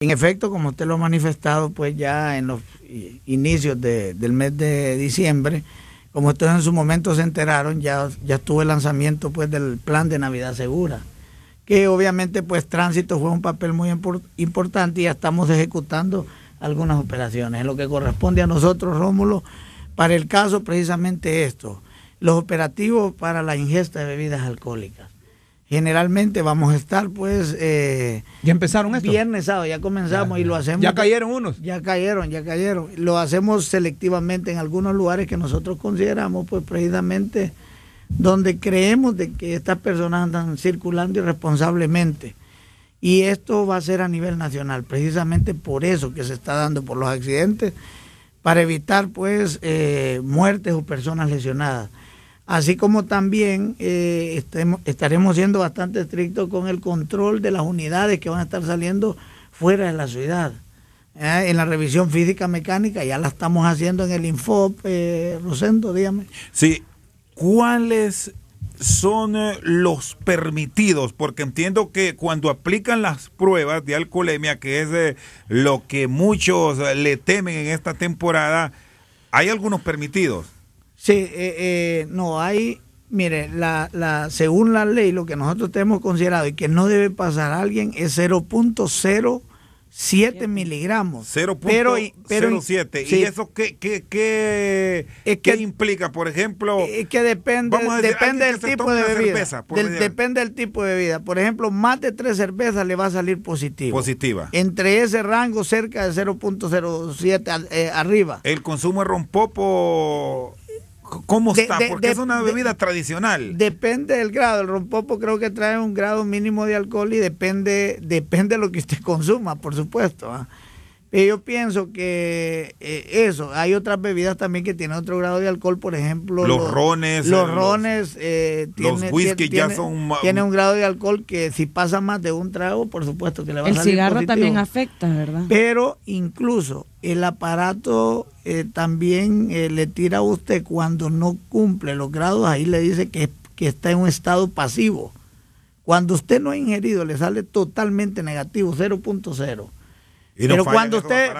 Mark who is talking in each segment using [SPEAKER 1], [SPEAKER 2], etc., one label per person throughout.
[SPEAKER 1] En efecto, como usted lo ha manifestado, pues ya en los inicios del mes de diciembre, como ustedes en su momento se enteraron, ya, ya estuvo el lanzamiento pues del plan de Navidad Segura, que obviamente pues tránsito fue un papel muy importante y ya estamos ejecutando algunas operaciones. En lo que corresponde a nosotros, Rómulo, para el caso precisamente esto, los operativos para la ingesta de bebidas alcohólicas generalmente vamos a estar pues... Eh, ¿Ya empezaron esto? Viernes, sábado, ya comenzamos y lo hacemos... Ya cayeron unos. Ya cayeron, ya cayeron. Lo hacemos selectivamente en algunos lugares que nosotros consideramos pues precisamente donde creemos de que estas personas andan circulando irresponsablemente. Y esto va a ser a nivel nacional, precisamente por eso que se está dando, por los accidentes, para evitar pues eh, muertes o personas lesionadas así como también eh, estaremos siendo bastante estrictos con el control de las unidades que van a estar saliendo fuera de la ciudad. Eh, en la revisión física mecánica ya la estamos haciendo en el Infop, eh, Rosendo, dígame. Sí, ¿cuáles son
[SPEAKER 2] los permitidos? Porque entiendo que cuando aplican las pruebas de alcoholemia, que es lo que muchos le temen en esta temporada, hay algunos
[SPEAKER 1] permitidos. Sí, eh, eh, no hay, mire, la, según la ley, lo que nosotros tenemos considerado y que no debe pasar a alguien es 0.07 miligramos. 0.07. Pero, pero, ¿Y eso
[SPEAKER 2] qué, qué, qué, que, qué, implica? Por ejemplo... Es que depende, depende del tipo de bebida.
[SPEAKER 1] depende del tipo de vida. Por ejemplo, más de tres cervezas le va a salir positiva. Positiva. Entre ese rango, cerca de 0.07 eh, arriba. El consumo de rompopo ¿Cómo está? Porque es una bebida
[SPEAKER 2] tradicional.
[SPEAKER 1] Depende del grado. El rompopo creo que trae un grado mínimo de alcohol y depende, depende de lo que usted consuma, por supuesto. ¿ah? Yo pienso que eh, eso, hay otras bebidas también que tienen otro grado de alcohol, por ejemplo. Los, rones. Los rones. tiene, Tiene un grado de alcohol que si pasa más de un trago, por supuesto que le va a salir El cigarro también afecta, ¿verdad? Pero incluso el aparato eh, también eh, le tira a usted cuando no cumple los grados, ahí le dice que, que está en un estado pasivo. Cuando usted no ha ingerido, le sale totalmente negativo, 0.0 pero cuando usted...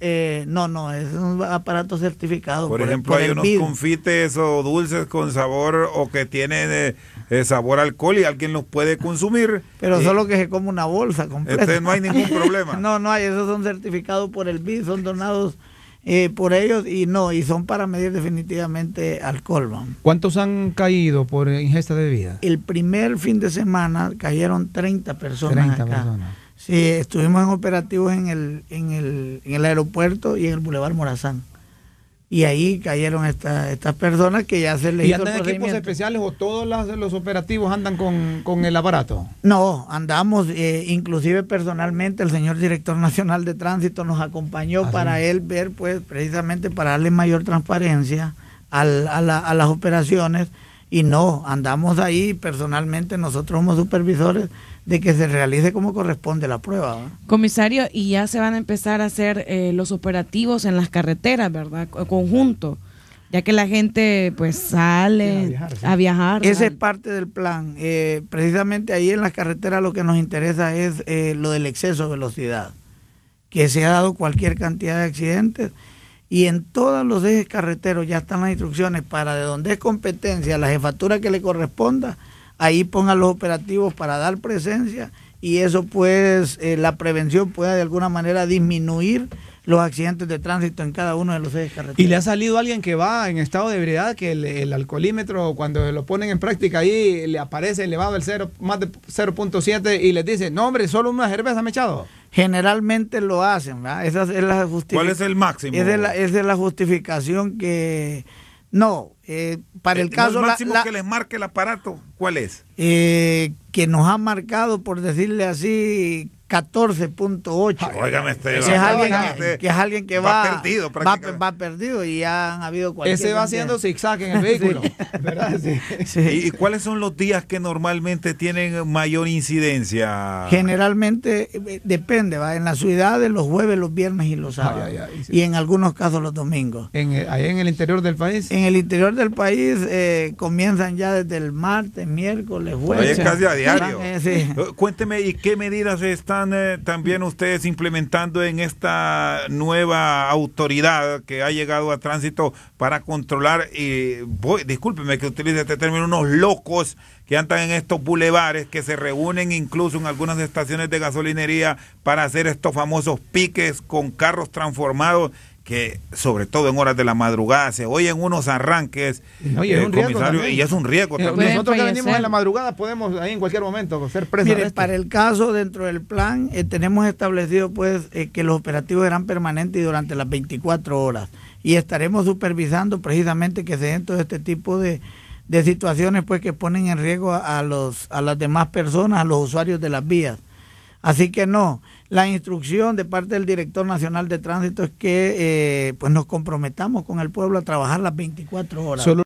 [SPEAKER 1] Eh, no, no, es un aparato certificado. Por, ejemplo, hay unos
[SPEAKER 2] confites o dulces con sabor o que tienen eh, sabor alcohol y
[SPEAKER 1] alguien los puede consumir. Pero solo que se come una bolsa este, completa. Entonces no hay ningún problema. no, no hay, esos son certificados por el BID, son donados eh, por ellos y no, y son para medir definitivamente alcohol. ¿Cuántos han caído por ingesta de bebida? El primer fin de semana cayeron 30 personas. 30 personas Sí, estuvimos en operativos en el, en el, en el aeropuerto y en el Boulevard Morazán. Y ahí cayeron estas personas que ya se le. ¿Y hizo andan equipos especiales o todos los operativos andan con, el aparato? No, andamos, eh, inclusive personalmente el señor director nacional de tránsito nos acompañó ah, para él ver, pues precisamente para darle mayor transparencia al, a, a las operaciones. Y no, andamos ahí personalmente, nosotros somos supervisores, de que se realice como corresponde la prueba. Comisario, y ya se van a empezar a hacer eh, los operativos en las carreteras, ¿verdad? Conjunto, ya que la gente pues sale a viajar. Ese es parte del plan. Eh, precisamente ahí en las carreteras lo que nos interesa es eh, lo del exceso de velocidad, que se ha dado cualquier cantidad de accidentes. Y en todos los ejes carreteros ya están las instrucciones para de donde es competencia, la jefatura que le corresponda, ahí pongan los operativos para dar presencia y eso pues eh, la prevención pueda de alguna manera disminuir los accidentes de tránsito en cada uno de los ejes carreteros. ¿Y le ha salido alguien que va en estado de ebriedad que el, alcoholímetro cuando lo ponen en práctica ahí le aparece elevado el 0, más de 0.7 y les dice, no hombre, solo una cerveza me echado? Generalmente lo hacen, ¿verdad? Esa es la justificación. ¿Cuál es el máximo? es esa es la justificación que no, eh, para eh, el, caso... El máximo que
[SPEAKER 2] les marque el aparato, ¿cuál es?
[SPEAKER 1] Eh, que nos ha marcado, por decirle así, 14.8. Este es, alguien, que, este es alguien que va, perdido, va, perdido y ya han habido Ese va haciendo zigzag en el vehículo.
[SPEAKER 2] ¿Y cuáles son los días que normalmente tienen mayor incidencia?
[SPEAKER 1] Generalmente eh, depende, va en las ciudades los jueves, los viernes y los sábados. y en algunos casos los domingos. ¿En eh, ¿Ahí en el interior del país? En el interior del país eh, comienzan ya desde el martes, miércoles, jueves. casi a diario.
[SPEAKER 2] Cuénteme, ¿y qué medidas están también ustedes implementando en esta nueva autoridad que ha llegado a tránsito para controlar, y voy, discúlpeme que utilice este término, unos locos que andan en estos bulevares, que se reúnen incluso en algunas estaciones de gasolinería para hacer estos famosos piques con carros transformados que sobre todo en horas de la madrugada se oyen unos arranques y, es eh, un comisario, y es un riesgo eh, Nosotros que venimos en la
[SPEAKER 1] madrugada podemos ahí en cualquier momento ser presos. Mire, este. para el caso dentro del plan eh, tenemos establecido pues que los operativos eran permanentes durante las 24 horas y estaremos supervisando precisamente que se den todo este tipo de, situaciones pues que ponen en riesgo los a las demás personas, a los usuarios de las vías. Así que no, la instrucción de parte del director nacional de tránsito es que eh, pues nos comprometamos con el pueblo a trabajar las 24 horas.